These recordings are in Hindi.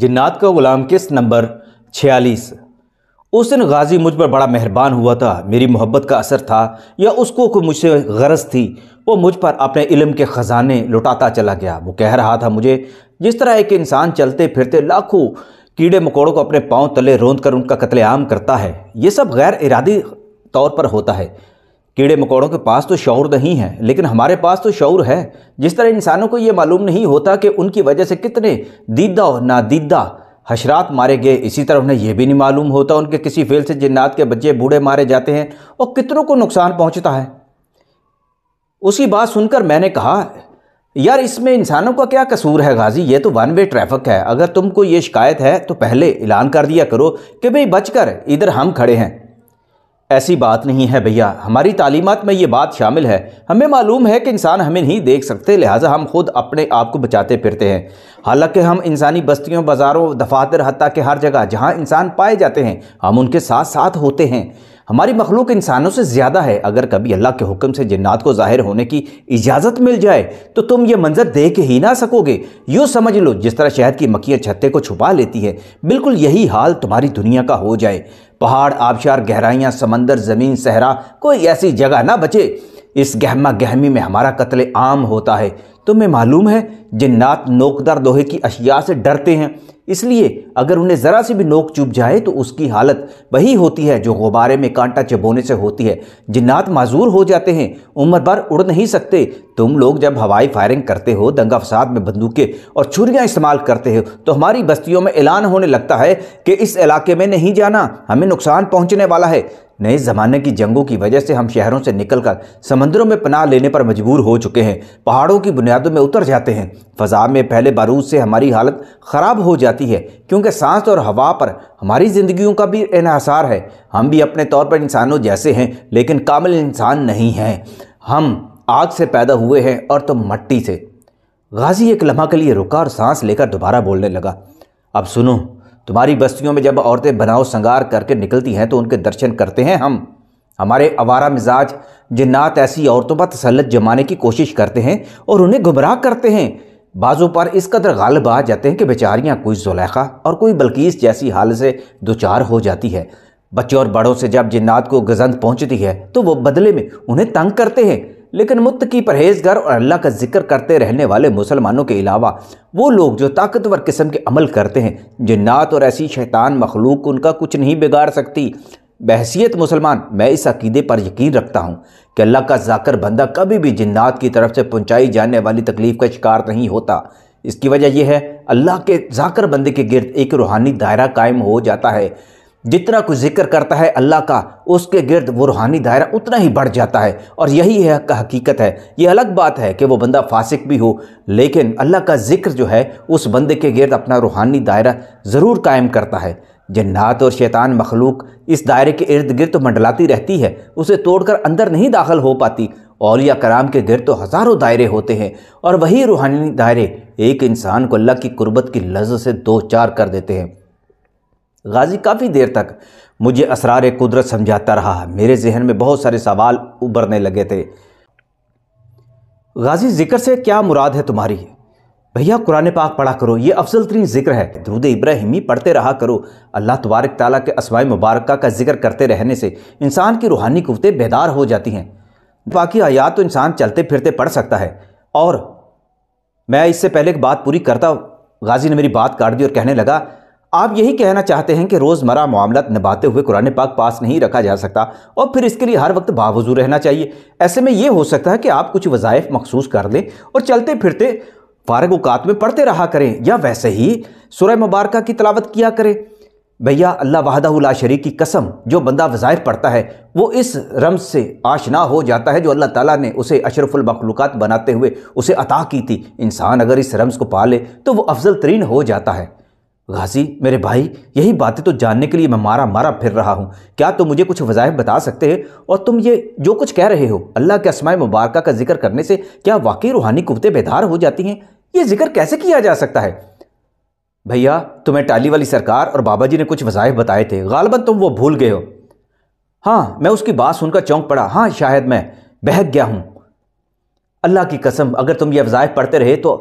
जन्नात का ग़ुलाम किस्त नंबर छियालीस उस दिन गाजी मुझ पर बड़ा मेहरबान हुआ था मेरी मोहब्बत का असर था या उसको कोई मुझसे गरज थी वो मुझ पर अपने इल्म के ख़जाने लुटाता चला गया वो कह रहा था मुझे जिस तरह एक इंसान चलते फिरते लाखों कीड़े मकोड़ों को अपने पाँव तले रोंद कर उनका कत्लेआम करता है ये सब गैर इरादी तौर पर होता है कीड़े मकोड़ों के पास तो शौर नहीं है लेकिन हमारे पास तो शौर है जिस तरह इंसानों को ये मालूम नहीं होता कि उनकी वजह से कितने दीदा और नादीदा हशरात मारे गए इसी तरह उन्हें यह भी नहीं मालूम होता उनके किसी फेल से जिन्नात के बच्चे बूढ़े मारे जाते हैं और कितनों को नुकसान पहुंचता है उसी बात सुनकर मैंने कहा यार इसमें इंसानों का क्या कसूर है गाजी ये तो वन वे ट्रैफिक है अगर तुमको ये शिकायत है तो पहले ऐलान कर दिया करो कि भाई बचकर इधर हम खड़े हैं ऐसी बात नहीं है भैया हमारी तालीमत में ये बात शामिल है हमें मालूम है कि इंसान हमें नहीं देख सकते लिहाजा हम खुद अपने आप को बचाते फिरते हैं हालांकि हम इंसानी बस्तियों बाज़ारों दफातर हती के हर जगह जहाँ इंसान पाए जाते हैं हम उनके साथ साथ होते हैं हमारी मखलूक इंसानों से ज़्यादा है अगर कभी अल्लाह के हुक्म से जन्ात को ज़ाहिर होने की इजाज़त मिल जाए तो तुम ये मंज़र देख ही ना सकोगे यूँ समझ लो जिस तरह शहद की मक्खियाँ छत्ते को छुपा लेती हैं बिल्कुल यही हाल तुम्हारी दुनिया का हो जाए पहाड़ आबशार गहराइयाँ समंदर ज़मीन सहरा कोई ऐसी जगह ना बचे इस गहमा गहमी में हमारा कत्ल आम होता है तुम्हें मालूम है जिन्नात नोकदार लोहे की अशिया से डरते हैं इसलिए अगर उन्हें ज़रा सी भी नोक चुप जाए तो उसकी हालत वही होती है जो गुब्बारे में कांटा चबोने से होती है जिन्नात माजूर हो जाते हैं उम्र भर उड़ नहीं सकते तुम लोग जब हवाई फायरिंग करते हो दंगा फसाद में बंदूकें और छुरियाँ इस्तेमाल करते हो तो हमारी बस्तियों में ऐलान होने लगता है कि इस इलाके में नहीं जाना हमें नुकसान पहुँचने वाला है नए ज़माने की जंगों की वजह से हम शहरों से निकलकर समंदरों में पनाह लेने पर मजबूर हो चुके हैं पहाड़ों की बुनियादों में उतर जाते हैं फ़जा में पहले बारूद से हमारी हालत ख़राब हो जाती है क्योंकि सांस और हवा पर हमारी ज़िंदगियों का भी इनहसार है हम भी अपने तौर पर इंसानों जैसे हैं लेकिन कामिल इंसान नहीं हैं हम आग से पैदा हुए हैं और तुम तो मट्टी से गाजी एक लम्हा के लिए रुका और सांस लेकर दोबारा बोलने लगा अब सुनो तुम्हारी बस्तियों में जब औरतें बनाओ संगार करके निकलती हैं तो उनके दर्शन करते हैं हम हमारे आवारा मिजाज जिन्नात ऐसी औरतों पर तसलत जमाने की कोशिश करते हैं और उन्हें गुमराह करते हैं बाज़ों पर इस कदर गालब आ जाते हैं कि बेचारियाँ कोई जुलैखा और कोई बल्कीस जैसी हाल से चार हो जाती है बच्चों और बड़ों से जब जिन्नात को गजंद पहुँचती है तो वो बदले में उन्हें तंग करते हैं लेकिन मुत की परहेजगार और अल्लाह का जिक्र करते रहने वाले मुसलमानों के अलावा वो लोग जो ताकतवर किस्म के अमल करते हैं जन्नात और ऐसी शैतान मखलूक उनका कुछ नहीं बिगाड़ सकती बहसीत मुसलमान मैं इस अकीदे पर यकीन रखता हूँ कि अल्लाह का जाकर बंदा कभी भी जन्नात की तरफ से पहुँचाई जाने वाली तकलीफ़ का शिकार नहीं होता इसकी वजह यह है अल्लाह के जाकर बंदे के गिरद एक रूहानी दायरा कायम हो जाता है जितना कुछ जिक्र करता है अल्लाह का उसके गिरद वो रूहानी दायरा उतना ही बढ़ जाता है और यही है का हकीकत है ये अलग बात है कि वो बंदा फासिक भी हो लेकिन अल्लाह का जिक्र जो है उस बंदे के गिरद अपना रूहानी दायरा ज़रूर कायम करता है जन्नात और शैतान मखलूक इस दायरे के इर्द गिर्द तो मंडलाती रहती है उसे तोड़कर अंदर नहीं दाखिल हो पाती औलिया कराम के गिर तो हज़ारों दायरे होते हैं और वही रूहानी दायरे एक इंसान को अल्लाह की कुर्बत की लज्जत से दो चार कर देते हैं गाजी काफ़ी देर तक मुझे असरार कुदरत समझाता रहा मेरे जहन में बहुत सारे सवाल उभरने लगे थे गाजी ज़िक्र से क्या मुराद है तुम्हारी भैया कुरान पाक पढ़ा करो ये अफजल तरीन जिक्र है दरूद इब्राहिमी पढ़ते रहा करो अल्लाह तबारक ताली के असवाई मुबारक का जिक्र करते रहने से इंसान की रूहानी कुतें बेदार हो जाती हैं बाकी आयात तो इंसान चलते फिरते पढ़ सकता है और मैं इससे पहले एक बात पूरी करता गाजी ने मेरी बात काट दी और कहने लगा आप यही कहना चाहते हैं कि रोज़मर्रा मामला निभाते हुए कुरान पाक पास नहीं रखा जा सकता और फिर इसके लिए हर वक्त बावजू रहना चाहिए ऐसे में ये हो सकता है कि आप कुछ वज़ाइफ मखसूस कर लें और चलते फिरते फारग अवकात में पढ़ते रहा करें या वैसे ही सुरह मुबारक की तलावत किया करें भैया अल्लाह वहदा शरीक की कसम जो बंदा वज़ायफ पढ़ता है वो इस रम से आशना हो जाता है जो अल्लाह ताला ने उसे अशरफुल बनाते हुए उसे अता की थी इंसान अगर इस रम्स को पा ले तो वो अफजल तरीन हो जाता है गाजी मेरे भाई यही बातें तो जानने के लिए मैं मारा मारा फिर रहा हूँ क्या तुम तो मुझे कुछ वजायफ बता सकते हैं और तुम ये जो कुछ कह रहे हो अल्लाह के असमाय मुबारक का जिक्र करने से क्या वाकई रूहानी कुतें बेदार हो जाती हैं ये जिक्र कैसे किया जा सकता है भैया तुम्हें टाली वाली सरकार और बाबा जी ने कुछ वज़ाहब बताए थे गालबन तुम वो भूल गए हो हाँ मैं उसकी बात सुनकर चौंक पड़ा हाँ शायद मैं बहक गया हूँ अल्लाह की कसम अगर तुम ये वजायफ पढ़ते रहे तो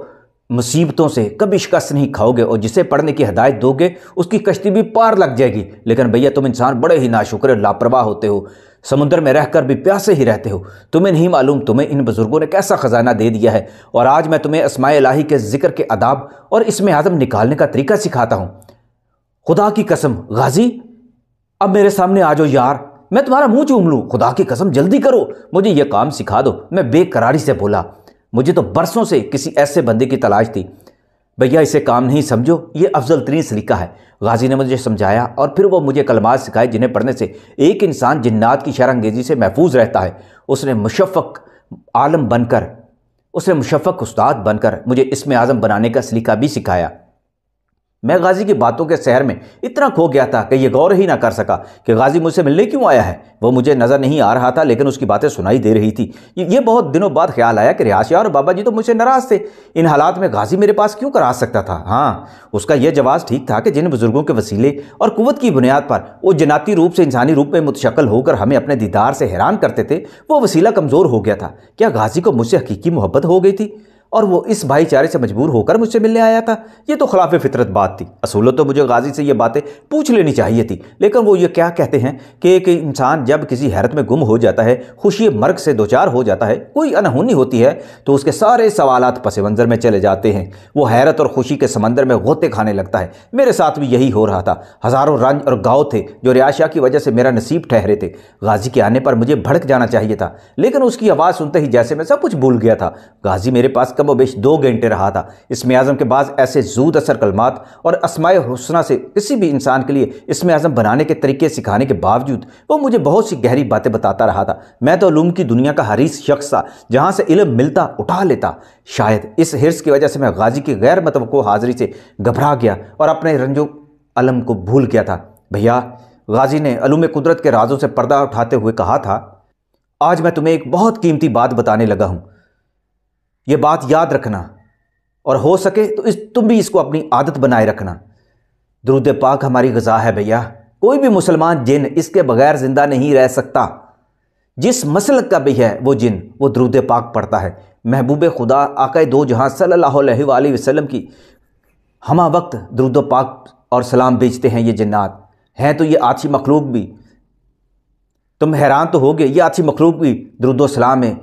मुसीबतों से कभी शिकस्त नहीं खाओगे और जिसे पढ़ने की हदायत दोगे उसकी कश्ती भी पार लग जाएगी लेकिन भैया तुम इंसान बड़े ही नाशुक्र लापरवाह होते हो समुद्र में रहकर भी प्यासे ही रहते हो तुम्हें नहीं मालूम तुम्हें इन बुज़ुर्गों ने कैसा ख़जाना दे दिया है और आज मैं तुम्हें असमाय लाही के जिक्र के अदाब और इसमें आज़म निकालने का तरीका सिखाता हूँ खुदा की कसम गाजी अब मेरे सामने आ जाओ यार मैं तुम्हारा मुंह चूम लूँ खुदा की कसम जल्दी करो मुझे यह काम सिखा दो मैं बेकरारी से बोला मुझे तो बरसों से किसी ऐसे बंदे की तलाश थी भैया इसे काम नहीं समझो ये अफजल तरीन सलीका है गाजी ने मुझे समझाया और फिर वो मुझे कलमात सिखाए जिन्हें पढ़ने से एक इंसान जन्नात की शरंगेजी से महफूज रहता है उसने मुशफ़ आलम बनकर उसने मुशफ़ उस्ताद बनकर मुझे इसमें आज़म बनाने का सलीका भी सिखाया मैं गाजी की बातों के शहर में इतना खो गया था कि यह गौर ही ना कर सका कि गाजी मुझसे मिलने क्यों आया है वो मुझे नज़र नहीं आ रहा था लेकिन उसकी बातें सुनाई दे रही थी ये बहुत दिनों बाद ख्याल आया कि रिहाशिया और बाबा जी तो मुझसे नाराज़ थे इन हालात में गाजी मेरे पास क्यों करा सकता था हाँ उसका यह जवाब ठीक था कि जिन बुज़ुर्गों के वसीले और कुत की बुनियाद पर वो जनाती रूप से इंसानी रूप में मुतशक्ल होकर हमें अपने दीदार से हैरान करते थे वो वसीला कमज़ोर हो गया था क्या गाजी को मुझसे हकीकी मोहब्बत हो गई थी और वो इस भाईचारे से मजबूर होकर मुझसे मिलने आया था ये तो खिलाफ फितरत बात थी असूलत तो मुझे गाजी से ये बातें पूछ लेनी चाहिए थी लेकिन वो ये क्या कहते हैं कि एक इंसान जब किसी हैरत में गुम हो जाता है खुशी मर्ग से दो चार हो जाता है कोई अनहोनी होती है तो उसके सारे सवाल पस मंज़र में चले जाते हैं वो हैरत और खुशी के समंदर में गोते खाने लगता है मेरे साथ भी यही हो रहा था हज़ारों रंज और गाँव थे जो रियाशा की वजह से मेरा नसीब ठहरे थे गाजी के आने पर मुझे भड़क जाना चाहिए था लेकिन उसकी आवाज़ सुनते ही जैसे मैं सब कुछ भूल गया था गाजी मेरे पास कमो बेश दो घंटे रहा था इसमें आज़म के बाद ऐसे जूद असर कलमात और असमाय हसना से किसी भी इंसान के लिए इसमें आज़म बनाने के तरीके सिखाने के बावजूद वो मुझे बहुत सी गहरी बातें बताता रहा था मैं तो लूम की दुनिया का हरीस शख्स था जहाँ से इलम मिलता उठा लेता शायद इस हिरस की वजह से मैं गाजी की गैर मतवको मतलब हाजिरी से घबरा गया और अपने रंजो अलम को भूल गया था भैया गाजी ने अलूम कुदरत के राजों से पर्दा उठाते हुए कहा था आज मैं तुम्हें एक बहुत कीमती बात बताने लगा हूँ ये बात याद रखना और हो सके तो इस तुम भी इसको अपनी आदत बनाए रखना दरुद पाक हमारी गज़ा है भैया कोई भी मुसलमान जिन इसके बगैर ज़िंदा नहीं रह सकता जिस मसल का भी है वो जिन वो दरुद पाक पढ़ता है महबूब खुदा आकए दो जहाँ सल्ला वसलम की हम वक्त दरुद पाक और सलाम भेजते हैं ये जन्नात हैं तो ये आछी मखलूक भी तुम हैरान तो होगे ये आछी मखलूक भी दरुद सलाम में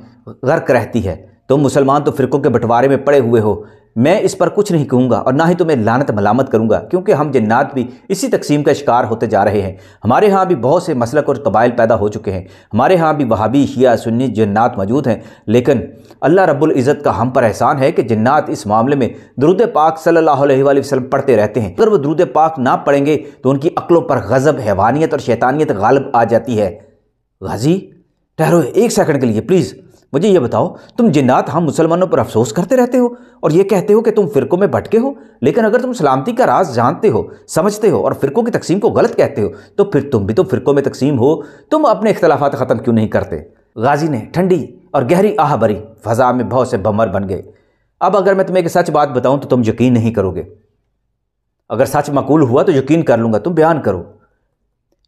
गर्क रहती है तुम तो मुसलमान तो फ़िरकों के बंटवारे में पड़े हुए हो मैं इस पर कुछ नहीं कहूँगा और ना ही तुम्हें तो लानत मलामत करूँगा क्योंकि हम जन्नात भी इसी तकसीम का शिकार होते जा रहे हैं हमारे यहाँ भी बहुत से मसलक और कबाइल पैदा हो चुके हैं हमारे यहाँ भी वहाबी शिया सुन्नी जन्नात मौजूद हैं लेकिन अल्लाह रब्बुल इज़्ज़त का हम पर एहसान है कि जन्नात इस मामले में दरुद पाक सल्लल्लाहु अलैहि वसल्लम पढ़ते रहते हैं अगर वो दरुद पाक ना पढ़ेंगे तो उनकी अक्लों पर गज़ब हैवानियत और शैतानियत गालब आ जाती है गाजी ठहरो एक सेकंड के लिए प्लीज़ मुझे ये बताओ तुम जिन्नात हम हाँ मुसलमानों पर अफसोस करते रहते हो और ये कहते हो कि तुम फिरकों में भटके हो लेकिन अगर तुम सलामती का राज जानते हो समझते हो और फिरकों की तकसीम को गलत कहते हो तो फिर तुम भी तो फिरकों में तकसीम हो तुम अपने इख्तलाफात ख़त्म क्यों नहीं करते गाजी ने ठंडी और गहरी आह भरी फजा में बहुत से बमर बन गए अब अगर मैं तुम्हें एक सच बात बताऊं तो तुम यकीन नहीं करोगे अगर सच मकूल हुआ तो यकीन कर लूँगा तुम बयान करो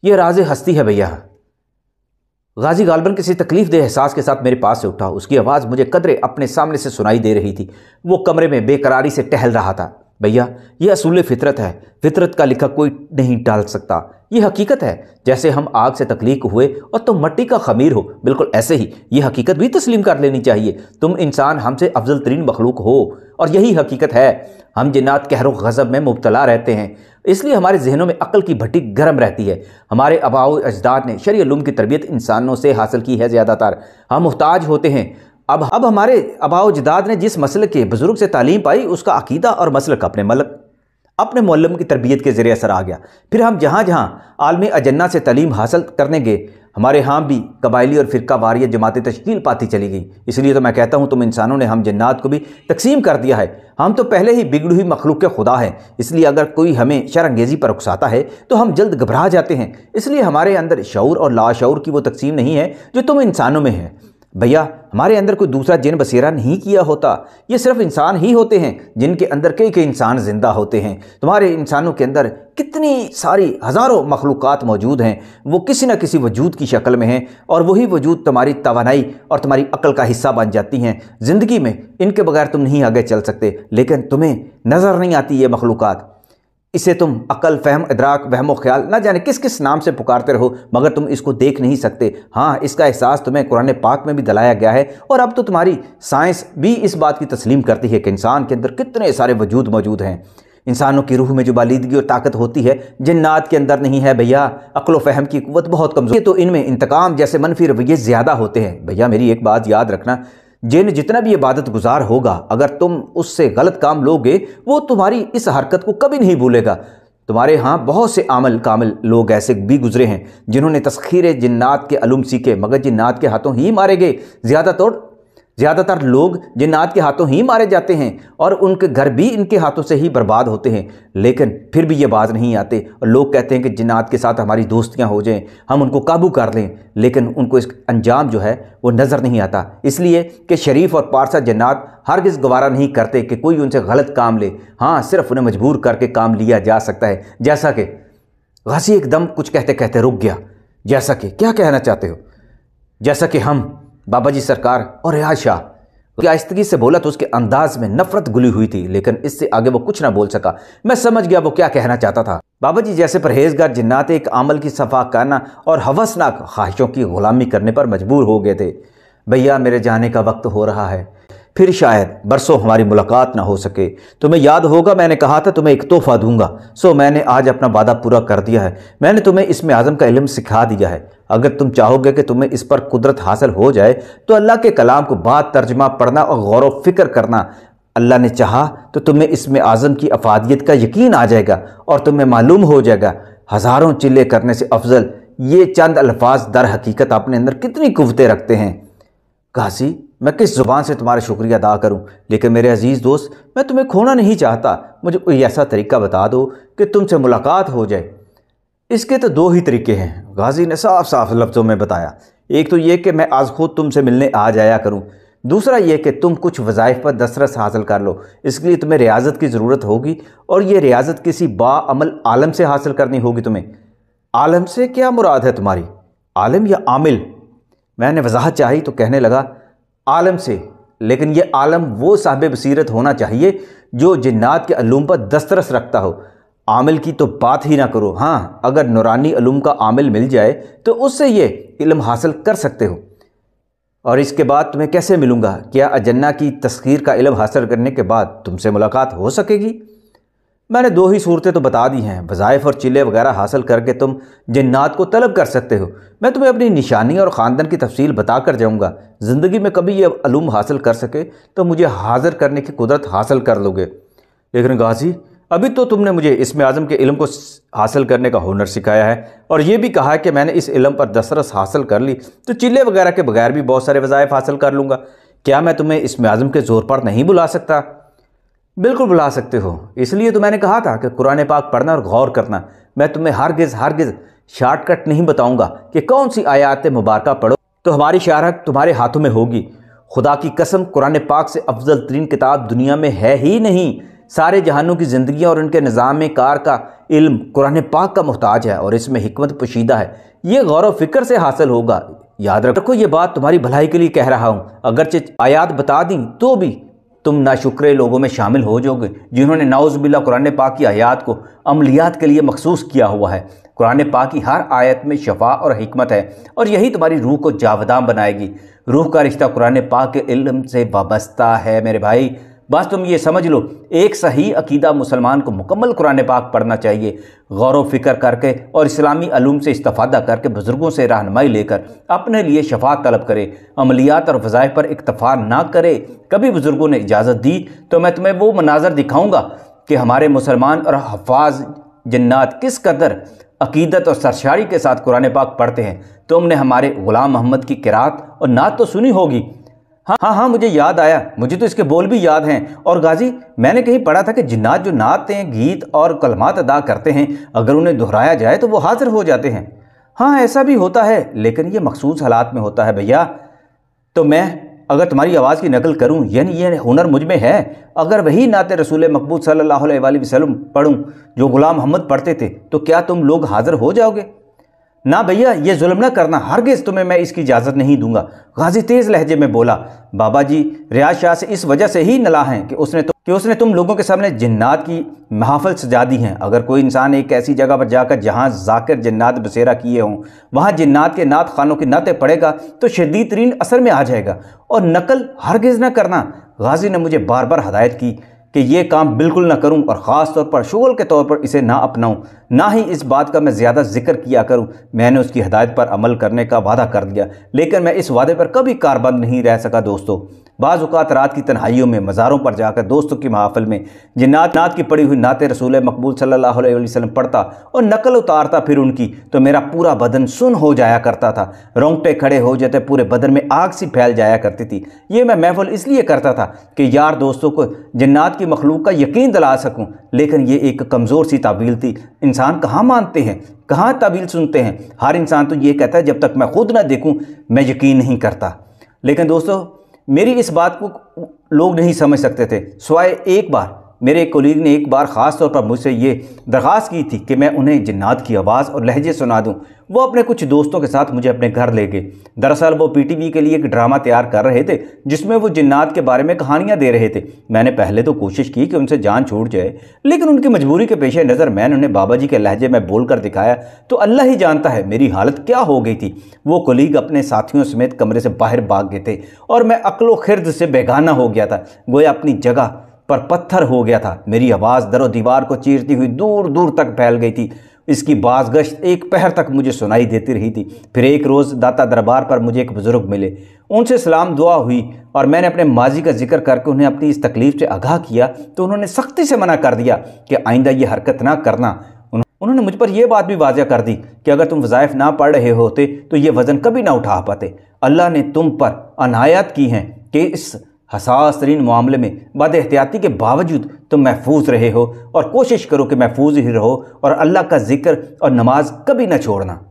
ये राज हस्ती है भैया गाजी गालबन किसी तकलीफ दे एहसास के साथ मेरे पास से उठा उसकी आवाज़ मुझे कदरे अपने सामने से सुनाई दे रही थी वो कमरे में बेकरारी से टहल रहा था भैया यह असूल फितरत है फितरत का लिखा कोई नहीं डाल सकता ये हकीकत है जैसे हम आग से तकलीक हुए और तुम मट्टी का खमीर हो बिल्कुल ऐसे ही ये हकीकत भी तस्लीम कर लेनी चाहिए तुम इंसान हमसे अफजल तरीन मखलूक हो और यही हकीकत है हम जिन्नात कहरों गज़ब में मुबतला रहते हैं इसलिए हमारे जहनों में अक्ल की भट्टी गर्म रहती है हमारे अबाव अजदाद ने शरीलूम की तरबियत इंसानों से हासिल की है ज़्यादातर हम मोहताज होते हैं अब अब हमारे अबाव अजदाद ने जिस मसल के बुज़ुर्ग से तालीम पाई उसका अकीदा और मसलक अपने मलक अपने मौलम की तरबियत के ज़रिए असर आ गया फिर हम जहाँ जहाँ आलम अजन्ना से तलीम हासिल करने गए हमारे यहाँ भी कबायली और फ़िरका वारिया जमातें तश्कील पाती चली गई इसलिए तो मैं कहता हूँ तुम इंसानों ने हम जन्नात को भी तकसीम कर दिया है हम तो पहले ही बिगड़ी हुई मखलूक के खुदा हैं इसलिए अगर कोई हमें शरंगेज़ी पर उकसाता है तो हम जल्द घबरा जाते हैं इसलिए हमारे अंदर शौर और लाशौर की वो तकसीम नहीं है जो तुम इंसानों में है भैया हमारे अंदर कोई दूसरा जिन बसेरा नहीं किया होता ये सिर्फ इंसान ही होते हैं जिनके अंदर कई कई इंसान ज़िंदा होते हैं तुम्हारे इंसानों के अंदर कितनी सारी हज़ारों मखलूक मौजूद हैं वो किसी न किसी वजूद की शक्ल में हैं और वही वजूद तुम्हारी तोानाई और तुम्हारी अक्ल का हिस्सा बन जाती हैं ज़िंदगी में इनके बगैर तुम नहीं आगे चल सकते लेकिन तुम्हें नज़र नहीं आती ये मखलूक़ात इसे तुम अकल फहम इदराक वहमो ख्याल ना जाने किस किस नाम से पुकारते रहो मगर तुम इसको देख नहीं सकते हाँ इसका एहसास तुम्हें कुरान पाक में भी दिलाया गया है और अब तो तुम्हारी साइंस भी इस बात की तस्लीम करती है कि इंसान के अंदर कितने सारे वजूद मौजूद हैं इंसानों की रूह में जो बालीदगी और ताकत होती है जिन्नात के अंदर नहीं है भैया अकलो फहम की कुत बहुत कमज़ोर है तो इनमें इंतकाम जैसे मनफी रवैये ज़्यादा होते हैं भैया मेरी एक बात याद रखना जिन जितना भी इबादत गुजार होगा अगर तुम उससे गलत काम लोगे वो तुम्हारी इस हरकत को कभी नहीं भूलेगा तुम्हारे यहाँ बहुत से आमल कामल लोग ऐसे भी गुजरे हैं जिन्होंने तस्खीर जन्नात के अलम सीखे मगर जिन्नात के हाथों ही मारे गए ज़्यादातर ज़्यादातर लोग जिन्नात के हाथों ही मारे जाते हैं और उनके घर भी इनके हाथों से ही बर्बाद होते हैं लेकिन फिर भी ये बात नहीं आते और लोग कहते हैं कि जिन्नात के साथ हमारी दोस्तियाँ हो जाएँ हम उनको काबू कर लें लेकिन उनको इस अंजाम जो है वो नज़र नहीं आता इसलिए कि शरीफ और पारसा जन्नात हरगिज़ गवारा नहीं करते कि कोई उनसे गलत काम ले हाँ सिर्फ उन्हें मजबूर करके काम लिया जा सकता है जैसा कि घसी एकदम कुछ कहते कहते रुक गया जैसा कि क्या कहना चाहते हो जैसा कि हम बाबा जी सरकार और रियाज शाह उसकी आयस्तगी से बोला तो उसके अंदाज में नफरत गुली हुई थी लेकिन इससे आगे वो कुछ ना बोल सका मैं समझ गया वो क्या कहना चाहता था बाबा जी जैसे परहेजगार जिन्नात एक आमल की सफा करना और हवसनाक ख्वाहिशों की गुलामी करने पर मजबूर हो गए थे भैया मेरे जाने का वक्त हो रहा है फिर शायद बरसों हमारी मुलाकात ना हो सके तुम्हें याद होगा मैंने कहा था तुम्हें एक तोहफ़ा दूंगा सो मैंने आज अपना वादा पूरा कर दिया है मैंने तुम्हें इसमें आज़म का इलम सिखा दिया है अगर तुम चाहोगे कि तुम्हें इस पर कुदरत हासिल हो जाए तो अल्लाह के कलाम को बाद तर्जमा पढ़ना और गौर विक्र फिक्र करना अल्लाह ने चाहा तो तुम्हें इसमें आज़म की अफादियत का यकीन आ जाएगा और तुम्हें मालूम हो जाएगा हज़ारों चिल्ले करने से अफजल ये चंद अल्फाज दर हकीकत अपने अंदर कितनी कुवतें रखते हैं घासी मैं किस ज़ुबान से तुम्हारा शुक्रिया अदा करूं लेकिन मेरे अज़ीज़ दोस्त मैं तुम्हें खोना नहीं चाहता मुझे कोई ऐसा तरीका बता दो कि तुमसे मुलाकात हो जाए इसके तो दो ही तरीके हैं गाजी ने साफ साफ लफ्ज़ों में बताया एक तो ये कि मैं आज खुद तुमसे मिलने आ जाया करूं दूसरा ये कि तुम कुछ वज़ाइफ पर दसरस हासिल कर लो इसके लिए तुम्हें रियाजत की ज़रूरत होगी और ये रियाजत किसी बामल आलम से हासिल करनी होगी तुम्हें आलम से क्या मुराद है तुम्हारी आलम या आमिल मैंने वजाहत चाही तो कहने लगा आलम से लेकिन ये आलम वो साहब बसीरत होना चाहिए जो जन्नात के अलूम पर दस्तरस रखता हो आमिल की तो बात ही ना करो हाँ अगर नौरानी अलूम का आमिल मिल जाए तो उससे ये इलम हासिल कर सकते हो और इसके बाद तुम्हें कैसे मिलूँगा क्या अजन्ना की तस्खीर का इलम हासिल करने के बाद तुमसे मुलाकात हो सकेगी मैंने दो ही सूरतें तो बता दी हैं वज़ाइफ और चिल्ले वगैरह हासिल करके तुम जन्नात को तलब कर सकते हो मैं तुम्हें अपनी निशानी और ख़ानदान की तफसील बता कर जाऊँगा ज़िंदगी में कभी ये अलूम हासिल कर सके तो मुझे हाजिर करने की कुदरत हासिल कर लोगे लेकिन गाजी अभी तो तुमने मुझे इसम आज़म के इलम को हासिल करने का हुनर सिखाया है और ये भी कहा है कि मैंने इस इलम पर दसरस हासिल कर ली तो चिल्ले वगैरह के बगैर भी बहुत सारे वज़ाइफ हासिल कर लूँगा क्या मैं तुम्हें इसम आज़म के ज़ोर पर नहीं बुला सकता बिल्कुल बुला सकते हो इसलिए तो मैंने कहा था कि कुरान पाक पढ़ना और गौर करना मैं तुम्हें हरगिज़ हरगिज़ शॉर्टकट नहीं बताऊंगा कि कौन सी आयात मुबारक पढ़ो तो हमारी शारक तुम्हारे हाथों में होगी खुदा की कसम कुरान पाक से अफजल तरीन किताब दुनिया में है ही नहीं सारे जहानों की ज़िंदगी और उनके निज़ाम कार का इल्म कुरान पाक का मोहताज है और इसमें हमत पोशीदा है ये गौर व फिक्र से हासिल होगा याद रखो ये बात तुम्हारी भलाई के लिए कह रहा हूँ अगरचे आयात बता दी तो भी तुम नाशुक्रे लोगों में शामिल हो जाओगे जिन्होंने नाउज़बिल्ला कुरान पाक की आयात को अमलियात के लिए मखसूस किया हुआ है कुरान पाक की हर आयत में शफा और हमत है और यही तुम्हारी रूह को जावदाम बनाएगी रूह का रिश्ता कुरान पाक के इल्म से वाबस्ता है मेरे भाई बस तुम ये समझ लो एक सही अकीदा मुसलमान को मुकम्मल कुरान पाक पढ़ना चाहिए गौर फिक्र करके और इस्लामी अलूम से इस्तफ़ादा करके बुज़ुर्गों से रहनमाई लेकर अपने लिए शफात तलब करे अमलियात और फ़ज़ाए पर इतफ़ा ना करे कभी बुज़ुर्गों ने इजाज़त दी तो मैं तुम्हें वो मनाजर दिखाऊँगा कि हमारे मुसलमान और हफाज जन्नात किस कदर अकीदत और सरशारी के साथ कुरान पाक पढ़ते हैं तुमने हमारे ग़ुलाम मोहम्मद की किरात और नात तो सुनी होगी हाँ हाँ हाँ मुझे याद आया मुझे तो इसके बोल भी याद हैं और गाजी मैंने कहीं पढ़ा था कि जिन्नात जो नाते हैं गीत और कलमात अदा करते हैं अगर उन्हें दोहराया जाए तो वो हाजिर हो जाते हैं हाँ ऐसा भी होता है लेकिन ये मखसूस हालात में होता है भैया तो मैं अगर तुम्हारी आवाज़ की नकल करूँ यानी ये हुनर मुझ में है अगर वही नाते रसूल मकबूल सल्ला वसलम पढ़ूँ जो गुलाम मोहम्मद पढ़ते थे तो क्या तुम लोग हाज़िर हो जाओगे ना भैया ये जुल्म ना करना हरगिज़ तुम्हें मैं इसकी इजाज़त नहीं दूंगा गाजी तेज़ लहजे में बोला बाबा जी रियाज शाह से इस वजह से ही नला हैं कि उसने तो कि उसने तुम लोगों के सामने जन्नात की महाफल सजा दी हैं अगर कोई इंसान एक ऐसी जगह पर जाकर जहाँ जाकर जन्नात बसेरा किए हों वहाँ जन्नात के नात खानों के नाते पड़ेगा तो शदीद तरीन असर में आ जाएगा और नकल हरगज़ न करना गाजी ने मुझे बार बार हदायत की कि ये काम बिल्कुल ना करूं और ख़ास तौर पर शुगल के तौर पर इसे ना अपनाऊं ना ही इस बात का मैं ज़्यादा जिक्र किया करूं मैंने उसकी हदायत पर अमल करने का वादा कर दिया लेकिन मैं इस वादे पर कभी कारबंद नहीं रह सका दोस्तों बाज़ात रात की तन्हाइयों में मज़ारों पर जाकर दोस्तों की महाफिल में जिन्नात नात की पड़ी हुई नात रसूल मकबूल सल्ला वसलम पढ़ता और नकल उतारता फिर उनकी तो मेरा पूरा बदन सुन हो जाया करता था रोंगटे खड़े हो जाते पूरे बदन में आग सी फैल जाया करती थी ये मैं महफल इसलिए करता था कि यार दोस्तों को जन्नात की मखलूक का यकीन दिला सकूँ लेकिन ये एक कमज़ोर सी ताबील थी इंसान कहाँ मानते हैं कहाँ ताबील सुनते हैं हर इंसान तो ये कहता है जब तक मैं खुद ना देखूँ मैं यकीन नहीं करता लेकिन दोस्तों मेरी इस बात को लोग नहीं समझ सकते थे स्वाय एक बार मेरे एक कोलीग ने एक बार ख़ास तौर पर मुझसे ये दरख्वास्त की थी कि मैं उन्हें जन्नात की आवाज़ और लहजे सुना दूँ वो अपने कुछ दोस्तों के साथ मुझे अपने घर ले गए दरअसल वो पीटीवी के लिए एक ड्रामा तैयार कर रहे थे जिसमें वो जन्नात के बारे में कहानियाँ दे रहे थे मैंने पहले तो कोशिश की कि उनसे जान छूट जाए लेकिन उनकी मजबूरी के पेश नज़र मैंने उन्हें बाबा जी के लहजे में बोल कर दिखाया तो अल्लाह ही जानता है मेरी हालत क्या हो गई थी वो कोलीग अपने साथियों समेत कमरे से बाहर भाग गए थे और मैं अकलो खिरद से बेगाना हो गया था गोया अपनी जगह पर पत्थर हो गया था मेरी आवाज़ दर दीवार को चीरती हुई दूर दूर तक फैल गई थी इसकी बाजगश्त एक पहर तक मुझे सुनाई देती रही थी फिर एक रोज़ दाता दरबार पर मुझे एक बुज़ुर्ग मिले उनसे सलाम दुआ हुई और मैंने अपने माजी का जिक्र करके उन्हें अपनी इस तकलीफ़ से आगाह किया तो उन्होंने सख्ती से मना कर दिया कि आइंदा ये हरकत ना करना उन्होंने मुझ पर यह बात भी वाजह कर दी कि अगर तुम वज़ायफ़ ना पढ़ रहे होते तो ये वज़न कभी ना उठा पाते अल्लाह ने तुम पर अनायत की हैं कि इस हसास तरीन मामले में बद एहतियाती के बावजूद तुम महफूज रहे हो और कोशिश करो कि महफूज ही रहो और अल्लाह का जिक्र और नमाज कभी ना छोड़ना